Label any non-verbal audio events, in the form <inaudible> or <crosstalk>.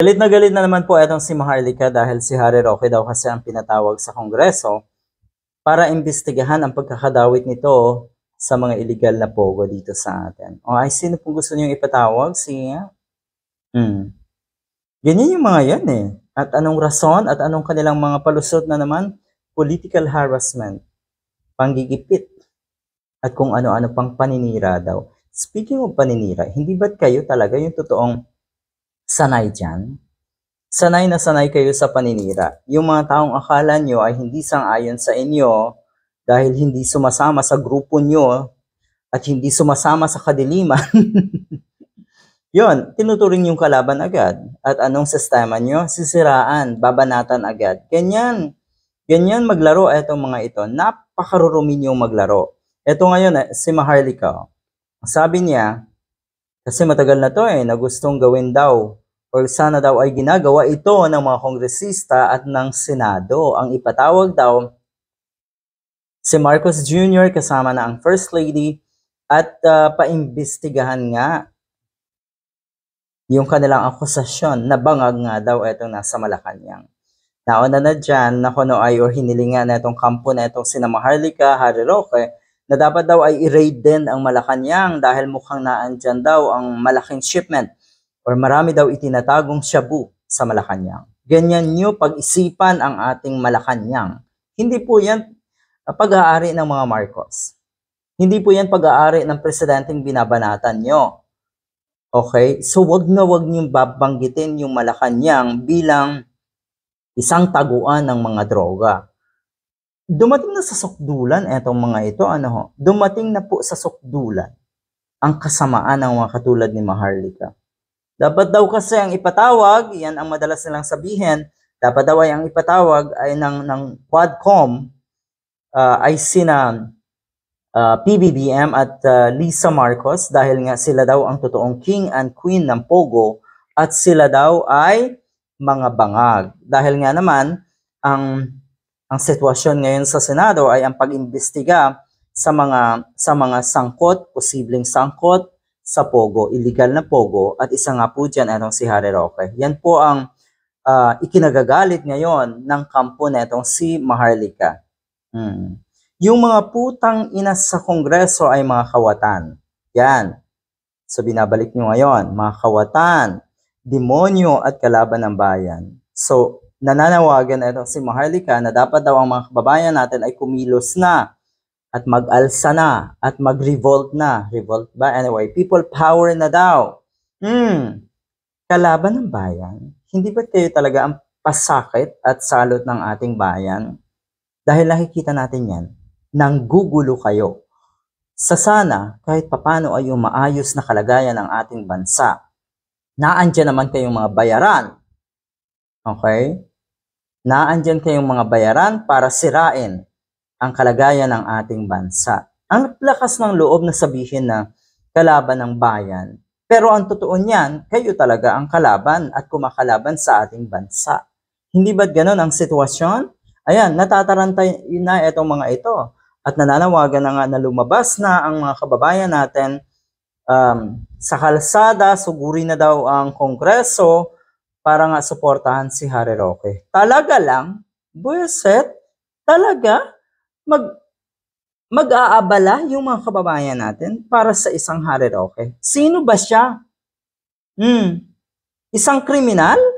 Galit na galit na naman po itong si Maharlika dahil si Harry Roque daw kasi ang pinatawag sa Kongreso para imbestigahan ang pagkakadawit nito sa mga illegal na pogo dito sa atin. O ay, sino pong gusto niyong ipatawag? Siya? Hmm. Ganyan yung mga yan eh. At anong rason at anong kanilang mga palusot na naman? Political harassment, panggigipit, at kung ano-ano pang paninira daw. Speaking of paninira, hindi ba't kayo talaga yung totoong sanay dyan? Sanay na sanay kayo sa paninira. Yung mga taong akala nyo ay hindi sangayon sa inyo dahil hindi sumasama sa grupo nyo at hindi sumasama sa kadiliman. <laughs> Yon, tinuturing yung kalaban agad. At anong sistema nyo? Sisiraan, babanatan agad. Ganyan. Ganyan maglaro etong mga ito. Napakarurumin yung maglaro. Ito ngayon, eh, si Maharlika. Sabi niya, kasi matagal na to eh, na gustong gawin daw or sana daw ay ginagawa ito ng mga kongresista at ng Senado. Ang ipatawag daw si Marcos Jr. kasama na ang First Lady at uh, paimbestigahan nga yung kanilang akusasyon na bangag nga daw itong nasa Malacanang. Nauna na dyan na kuno ay or hinilingan na itong kampo na itong sina Maharlika, Harry Roque, na dapat daw ay i-raid din ang Malacanang dahil mukhang naandyan daw ang malaking shipment or marami daw itinatagong shabu sa Malacanang. Ganyan nyo pag-isipan ang ating Malacanang. Hindi po yan pag-aari ng mga Marcos. Hindi po yan pag-aari ng presidenteng binabanatan nyo. Okay? So wag na wag niyong babanggitin yung Malacanang bilang isang taguan ng mga droga. Dumating na sa sukdulan etong mga ito, ano ho? Dumating na po sa sukdulan ang kasamaan ng mga katulad ni Maharlika. Dapat daw kasi ang ipatawag, yan ang madalas nilang sabihin, dapat daw ay ang ipatawag ay ng, ng Quadcom uh, ay sina uh, ah, PBBM at uh, Lisa Marcos dahil nga sila daw ang totoong king and queen ng Pogo at sila daw ay mga bangag. Dahil nga naman, ang ang sitwasyon ngayon sa Senado ay ang pag-imbestiga sa mga sa mga sangkot, posibleng sangkot sa Pogo, illegal na Pogo, at isa nga po dyan, anong si Harry Roque. Yan po ang uh, ikinagagalit ngayon ng kampo na itong si Maharlika. Hmm. Yung mga putang ina sa Kongreso ay mga kawatan. Yan. So binabalik nyo ngayon, mga kawatan, demonyo at kalaban ng bayan. So nananawagan na si Maharlika na dapat daw ang mga kababayan natin ay kumilos na at mag-alsa na, at mag-revolt na. Revolt ba? Anyway, people power na daw. Hmm, kalaban ng bayan. Hindi ba kayo talaga ang pasakit at salot ng ating bayan? Dahil nakikita natin yan, nang gugulo kayo. Sa sana, kahit papano ay umaayos na kalagayan ng ating bansa. Naandyan naman kayong mga bayaran. Okay? Naandyan kayong mga bayaran para sirain ang kalagayan ng ating bansa. Ang lakas ng loob na sabihin na kalaban ng bayan. Pero ang totoo niyan, kayo talaga ang kalaban at kumakalaban sa ating bansa. Hindi ba't ganun ang sitwasyon? Ayan, natatarantay na itong mga ito at nananawagan na nga na lumabas na ang mga kababayan natin um, sa kalsada, suguri na daw ang kongreso para nga suportahan si Harry Roque. Talaga lang? Buyaset? Talaga? mag mag-aabala yung mga kababayan natin para sa isang Hari Roque. Sino ba siya? Hmm. Isang kriminal?